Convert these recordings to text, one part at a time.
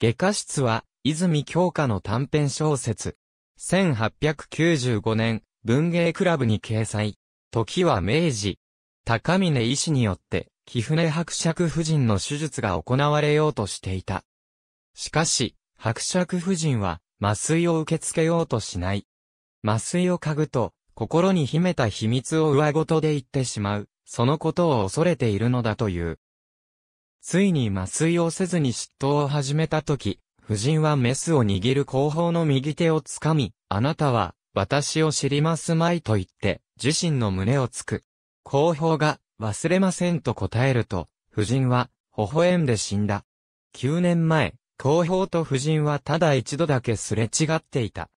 外科室は、泉京香の短編小説。1895年、文芸クラブに掲載。時は明治。高峰医師によって、貴船伯爵夫人の手術が行われようとしていた。しかし、伯爵夫人は、麻酔を受け付けようとしない。麻酔を嗅ぐと、心に秘めた秘密を上ごとで言ってしまう、そのことを恐れているのだという。ついに麻酔をせずに執刀を始めた時、夫人はメスを握る後方の右手をつかみ、あなたは、私を知りますまいと言って、自身の胸をつく。後方が、忘れませんと答えると、夫人は、微笑んで死んだ。9年前、後方と夫人はただ一度だけすれ違っていた。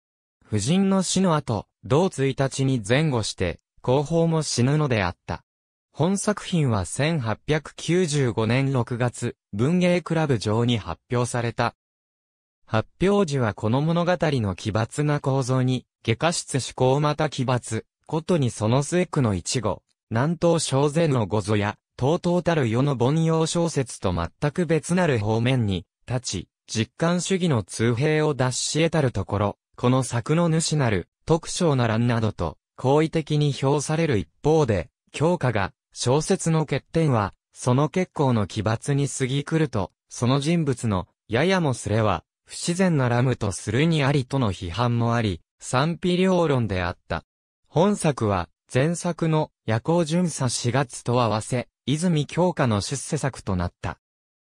夫人の死の後、同1日に前後して、後方も死ぬのであった。本作品は1895年6月、文芸クラブ上に発表された。発表時はこの物語の奇抜な構造に、外科室思考また奇抜、ことにその末句の一語、南東小前の五ぞや、とうとうたる世の凡庸小説と全く別なる方面に、立ち、実感主義の通兵を脱し得たるところ、この作の主なる、特徴ならんなどと、好意的に評される一方で、強化が、小説の欠点は、その結構の奇抜に過ぎくると、その人物の、ややもすれは、不自然なラムとするにありとの批判もあり、賛否両論であった。本作は、前作の夜行巡査4月と合わせ、泉京化の出世作となった。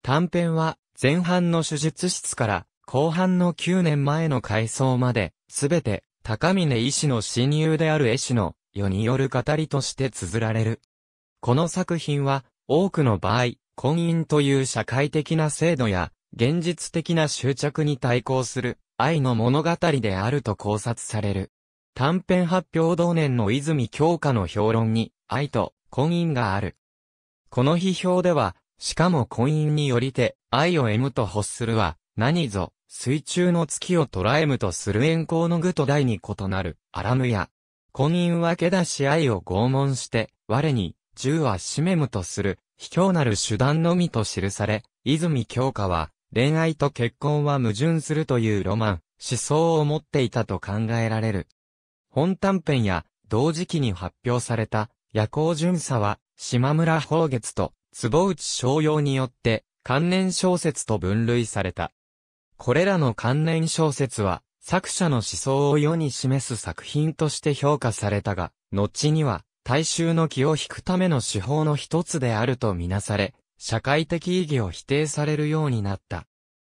短編は、前半の手術室から、後半の9年前の回想まで、すべて、高峰医師の親友である絵師の、世による語りとして綴られる。この作品は、多くの場合、婚姻という社会的な制度や、現実的な執着に対抗する、愛の物語であると考察される。短編発表同年の泉京花の評論に、愛と婚姻がある。この批評では、しかも婚姻によりて、愛を M と欲するは、何ぞ、水中の月を捉えむとする円行の具と題に異なる、アラムや、婚姻分け出し愛を拷問して、我に、銃はしめむとする、卑怯なる手段のみと記され、泉京花は、恋愛と結婚は矛盾するというロマン、思想を持っていたと考えられる。本短編や、同時期に発表された、夜行巡査は、島村宝月と、坪内商用によって、関連小説と分類された。これらの関連小説は、作者の思想を世に示す作品として評価されたが、後には、大衆の気を引くための手法の一つであるとみなされ、社会的意義を否定されるようになった。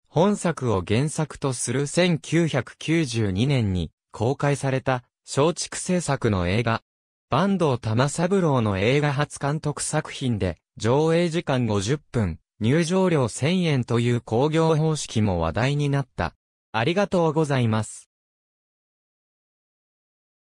本作を原作とする1992年に公開された松竹制作の映画、坂東玉三郎の映画初監督作品で、上映時間50分、入場料1000円という興行方式も話題になった。ありがとうございます。